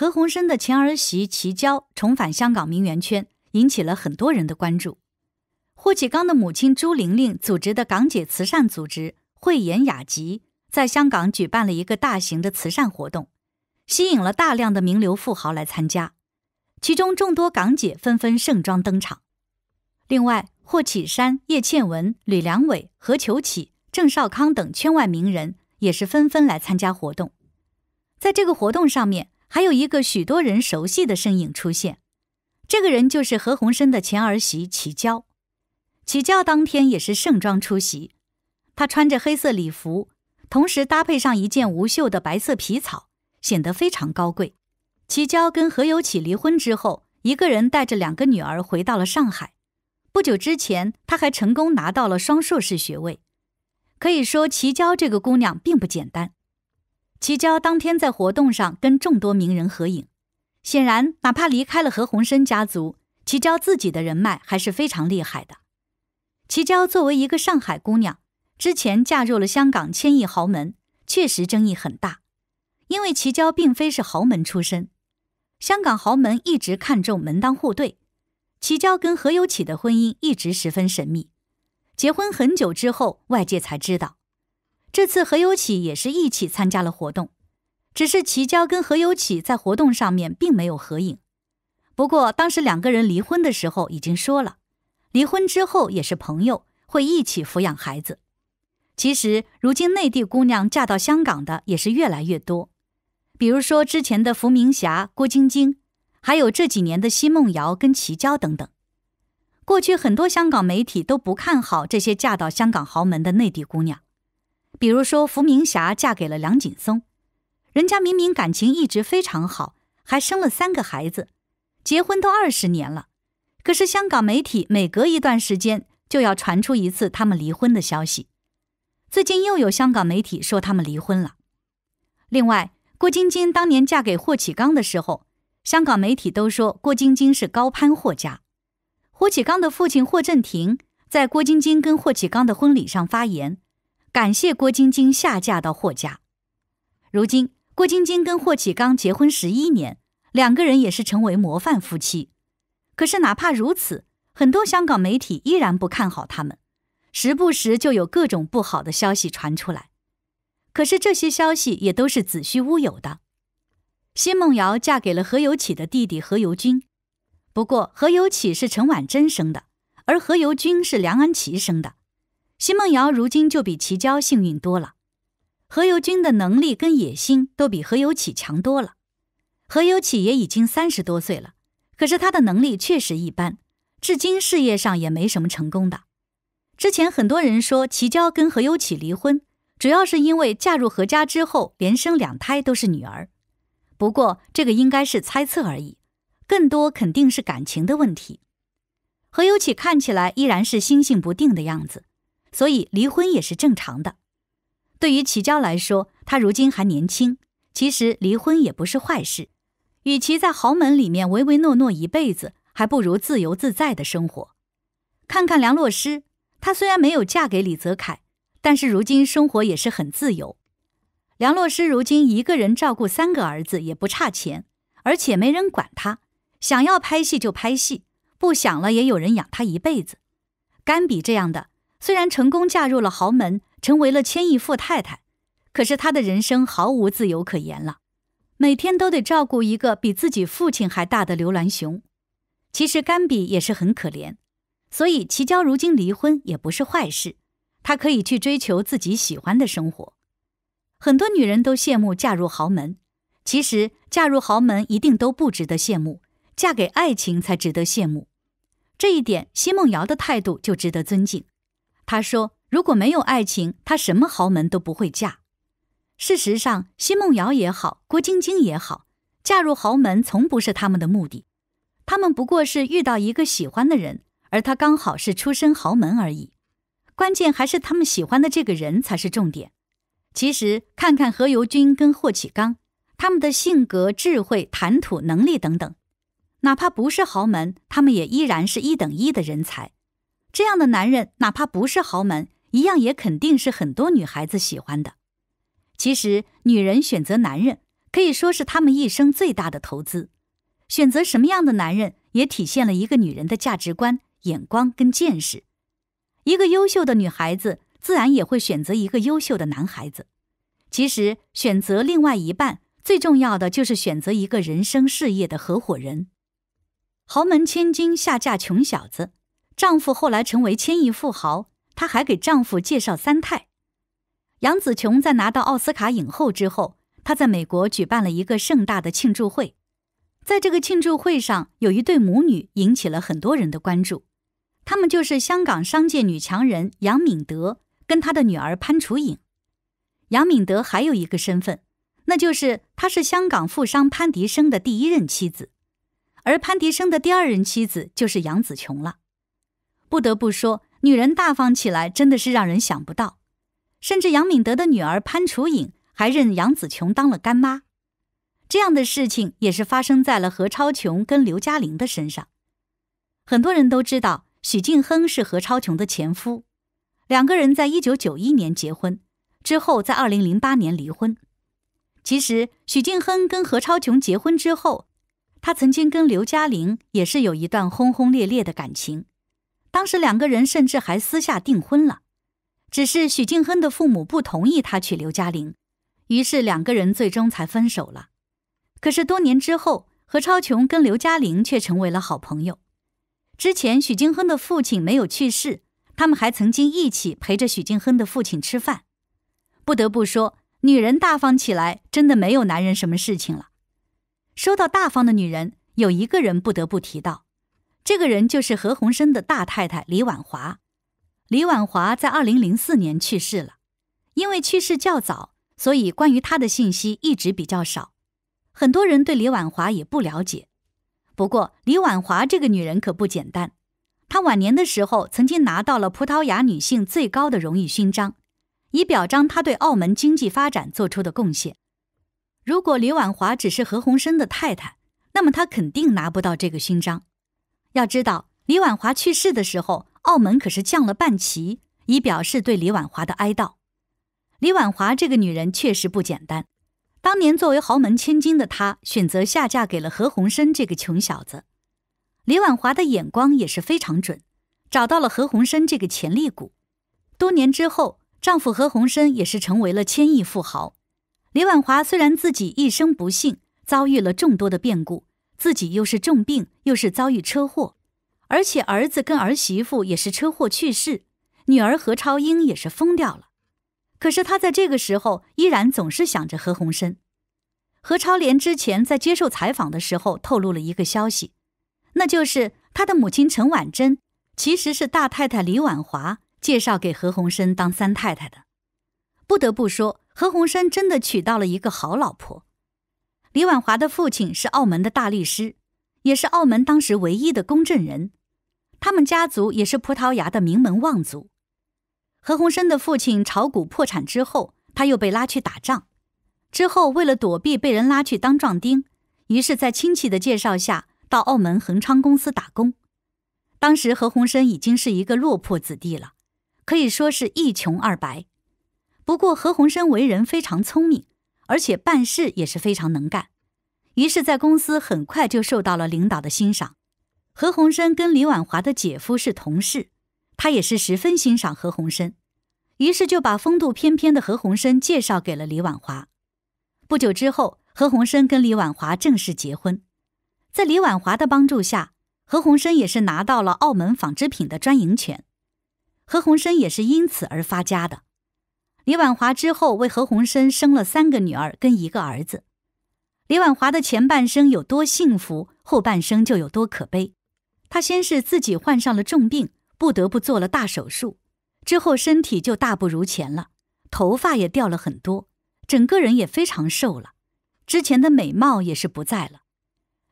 何鸿燊的前儿媳齐娇重返香港名媛圈，引起了很多人的关注。霍启刚的母亲朱玲玲组织的港姐慈善组织慧妍雅集，在香港举办了一个大型的慈善活动，吸引了大量的名流富豪来参加。其中众多港姐纷纷盛装登场。另外，霍启山、叶倩文、吕良伟、何求启、郑少康等圈外名人也是纷纷来参加活动。在这个活动上面。还有一个许多人熟悉的身影出现，这个人就是何鸿燊的前儿媳齐娇。齐娇当天也是盛装出席，她穿着黑色礼服，同时搭配上一件无袖的白色皮草，显得非常高贵。齐娇跟何有启离婚之后，一个人带着两个女儿回到了上海。不久之前，她还成功拿到了双硕士学位，可以说齐娇这个姑娘并不简单。齐娇当天在活动上跟众多名人合影，显然，哪怕离开了何鸿燊家族，齐娇自己的人脉还是非常厉害的。齐娇作为一个上海姑娘，之前嫁入了香港千亿豪门，确实争议很大，因为齐娇并非是豪门出身。香港豪门一直看重门当户对，齐娇跟何猷启的婚姻一直十分神秘，结婚很久之后，外界才知道。这次何猷启也是一起参加了活动，只是齐娇跟何猷启在活动上面并没有合影。不过当时两个人离婚的时候已经说了，离婚之后也是朋友会一起抚养孩子。其实如今内地姑娘嫁到香港的也是越来越多，比如说之前的伏明霞、郭晶晶，还有这几年的奚梦瑶跟齐娇等等。过去很多香港媒体都不看好这些嫁到香港豪门的内地姑娘。比如说，伏明霞嫁给了梁锦松，人家明明感情一直非常好，还生了三个孩子，结婚都二十年了，可是香港媒体每隔一段时间就要传出一次他们离婚的消息。最近又有香港媒体说他们离婚了。另外，郭晶晶当年嫁给霍启刚的时候，香港媒体都说郭晶晶是高攀霍家。霍启刚的父亲霍震霆在郭晶晶跟霍启刚的婚礼上发言。感谢郭晶晶下嫁到霍家。如今郭晶晶跟霍启刚结婚十一年，两个人也是成为模范夫妻。可是哪怕如此，很多香港媒体依然不看好他们，时不时就有各种不好的消息传出来。可是这些消息也都是子虚乌有的。奚梦瑶嫁给了何猷启的弟弟何猷君，不过何猷启是陈婉珍生的，而何猷君是梁安琪生的。奚梦瑶如今就比齐娇幸运多了，何猷君的能力跟野心都比何猷启强多了。何猷启也已经三十多岁了，可是他的能力确实一般，至今事业上也没什么成功的。之前很多人说齐娇跟何猷启离婚，主要是因为嫁入何家之后连生两胎都是女儿。不过这个应该是猜测而已，更多肯定是感情的问题。何猷启看起来依然是心性不定的样子。所以离婚也是正常的。对于齐娇来说，她如今还年轻，其实离婚也不是坏事。与其在豪门里面唯唯诺诺一辈子，还不如自由自在的生活。看看梁洛施，她虽然没有嫁给李泽楷，但是如今生活也是很自由。梁洛施如今一个人照顾三个儿子也不差钱，而且没人管她，想要拍戏就拍戏，不想了也有人养她一辈子。甘比这样的。虽然成功嫁入了豪门，成为了千亿富太太，可是她的人生毫无自由可言了，每天都得照顾一个比自己父亲还大的刘銮雄。其实甘比也是很可怜，所以齐娇如今离婚也不是坏事，她可以去追求自己喜欢的生活。很多女人都羡慕嫁入豪门，其实嫁入豪门一定都不值得羡慕，嫁给爱情才值得羡慕。这一点，奚梦瑶的态度就值得尊敬。他说：“如果没有爱情，他什么豪门都不会嫁。”事实上，奚梦瑶也好，郭晶晶也好，嫁入豪门从不是他们的目的，他们不过是遇到一个喜欢的人，而他刚好是出身豪门而已。关键还是他们喜欢的这个人才是重点。其实，看看何猷君跟霍启刚，他们的性格、智慧、谈吐、能力等等，哪怕不是豪门，他们也依然是一等一的人才。这样的男人，哪怕不是豪门，一样也肯定是很多女孩子喜欢的。其实，女人选择男人，可以说是她们一生最大的投资。选择什么样的男人，也体现了一个女人的价值观、眼光跟见识。一个优秀的女孩子，自然也会选择一个优秀的男孩子。其实，选择另外一半，最重要的就是选择一个人生事业的合伙人。豪门千金下嫁穷小子。丈夫后来成为千亿富豪，她还给丈夫介绍三太。杨紫琼在拿到奥斯卡影后之后，她在美国举办了一个盛大的庆祝会。在这个庆祝会上，有一对母女引起了很多人的关注，她们就是香港商界女强人杨敏德跟她的女儿潘楚颖。杨敏德还有一个身份，那就是她是香港富商潘迪生的第一任妻子，而潘迪生的第二任妻子就是杨紫琼了。不得不说，女人大方起来真的是让人想不到。甚至杨敏德的女儿潘楚颖还认杨子琼当了干妈，这样的事情也是发生在了何超琼跟刘嘉玲的身上。很多人都知道，许晋亨是何超琼的前夫，两个人在一九九一年结婚，之后在二零零八年离婚。其实，许晋亨跟何超琼结婚之后，他曾经跟刘嘉玲也是有一段轰轰烈烈的感情。当时两个人甚至还私下订婚了，只是许敬亨的父母不同意他娶刘嘉玲，于是两个人最终才分手了。可是多年之后，何超琼跟刘嘉玲却成为了好朋友。之前许敬亨的父亲没有去世，他们还曾经一起陪着许敬亨的父亲吃饭。不得不说，女人大方起来真的没有男人什么事情了。说到大方的女人，有一个人不得不提到。这个人就是何鸿燊的大太太李婉华，李婉华在二零零四年去世了，因为去世较早，所以关于她的信息一直比较少，很多人对李婉华也不了解。不过，李婉华这个女人可不简单，她晚年的时候曾经拿到了葡萄牙女性最高的荣誉勋章，以表彰她对澳门经济发展做出的贡献。如果李婉华只是何鸿燊的太太，那么她肯定拿不到这个勋章。要知道，李婉华去世的时候，澳门可是降了半旗，以表示对李婉华的哀悼。李婉华这个女人确实不简单，当年作为豪门千金的她，选择下嫁给了何鸿燊这个穷小子。李婉华的眼光也是非常准，找到了何鸿燊这个潜力股。多年之后，丈夫何鸿燊也是成为了千亿富豪。李婉华虽然自己一生不幸，遭遇了众多的变故。自己又是重病，又是遭遇车祸，而且儿子跟儿媳妇也是车祸去世，女儿何超英也是疯掉了。可是他在这个时候依然总是想着何鸿燊。何超莲之前在接受采访的时候透露了一个消息，那就是他的母亲陈婉珍其实是大太太李婉华介绍给何鸿燊当三太太的。不得不说，何鸿燊真的娶到了一个好老婆。李婉华的父亲是澳门的大律师，也是澳门当时唯一的公证人。他们家族也是葡萄牙的名门望族。何鸿燊的父亲炒股破产之后，他又被拉去打仗。之后，为了躲避被人拉去当壮丁，于是，在亲戚的介绍下到澳门恒昌公司打工。当时，何鸿燊已经是一个落魄子弟了，可以说是一穷二白。不过，何鸿燊为人非常聪明，而且办事也是非常能干。于是，在公司很快就受到了领导的欣赏。何鸿燊跟李婉华的姐夫是同事，他也是十分欣赏何鸿燊，于是就把风度翩翩的何鸿燊介绍给了李婉华。不久之后，何鸿燊跟李婉华正式结婚。在李婉华的帮助下，何鸿燊也是拿到了澳门纺织品的专营权。何鸿燊也是因此而发家的。李婉华之后为何鸿燊生了三个女儿跟一个儿子。李婉华的前半生有多幸福，后半生就有多可悲。她先是自己患上了重病，不得不做了大手术，之后身体就大不如前了，头发也掉了很多，整个人也非常瘦了，之前的美貌也是不在了。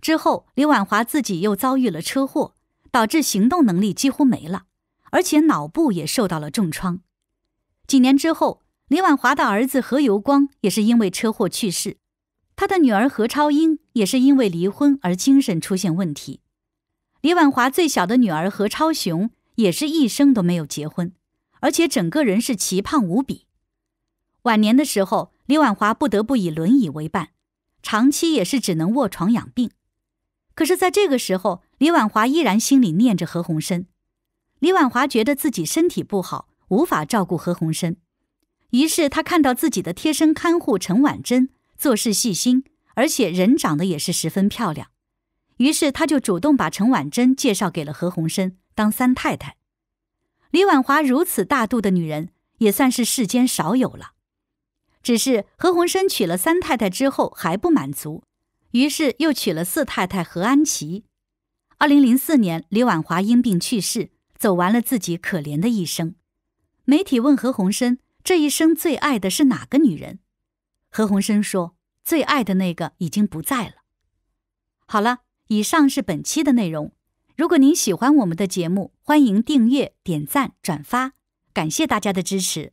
之后，李婉华自己又遭遇了车祸，导致行动能力几乎没了，而且脑部也受到了重创。几年之后，李婉华的儿子何猷光也是因为车祸去世。他的女儿何超英也是因为离婚而精神出现问题。李婉华最小的女儿何超雄也是一生都没有结婚，而且整个人是奇胖无比。晚年的时候，李婉华不得不以轮椅为伴，长期也是只能卧床养病。可是，在这个时候，李婉华依然心里念着何鸿燊。李婉华觉得自己身体不好，无法照顾何鸿燊，于是他看到自己的贴身看护陈婉珍。做事细心，而且人长得也是十分漂亮，于是他就主动把陈婉珍介绍给了何鸿燊当三太太。李婉华如此大度的女人，也算是世间少有了。只是何鸿燊娶了三太太之后还不满足，于是又娶了四太太何安琪。二零零四年，李婉华因病去世，走完了自己可怜的一生。媒体问何鸿燊这一生最爱的是哪个女人？何鸿燊说：“最爱的那个已经不在了。”好了，以上是本期的内容。如果您喜欢我们的节目，欢迎订阅、点赞、转发，感谢大家的支持。